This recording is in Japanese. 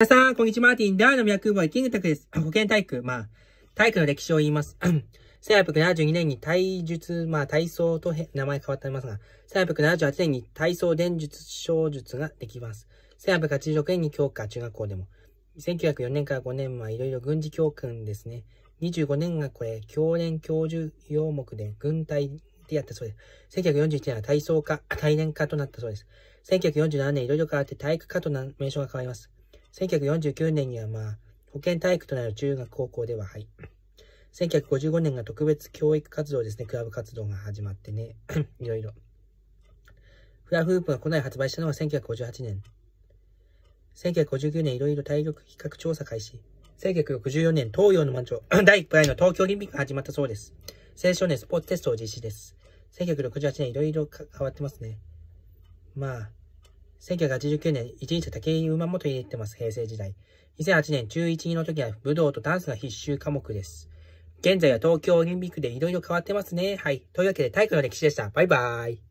皆さん、こんにちは。マーティン。ダーの脈ボーキングタクです。保健体育。まあ、体育の歴史を言います。1872 年に体術、まあ体操と名前変わっておりますが、1878年に体操伝術小術ができます。1886年に教科、中学校でも。1904年から5年はいろいろ軍事教訓ですね。25年がこれ、教練教授要目で軍隊でやったそうです。1941年は体操科、体年科となったそうです。1947年いろいろ変わって体育科と名称が変わります。1949年には、まあ、保健体育となる中学高校では、はい。1955年が特別教育活動ですね。クラブ活動が始まってね。いろいろ。フラフープがこない発売したのは1958年。1959年いろいろ体力比較調査開始。1964年東洋の満潮 第1回の東京オリンピックが始まったそうです。青少年スポーツテストを実施です。1968年いろいろ変わってますね。まあ、1989年、一日武井馬もと入ってます、平成時代。2008年、中1の時は武道とダンスが必修科目です。現在は東京オリンピックでいろいろ変わってますね。はい。というわけで、体育の歴史でした。バイバーイ。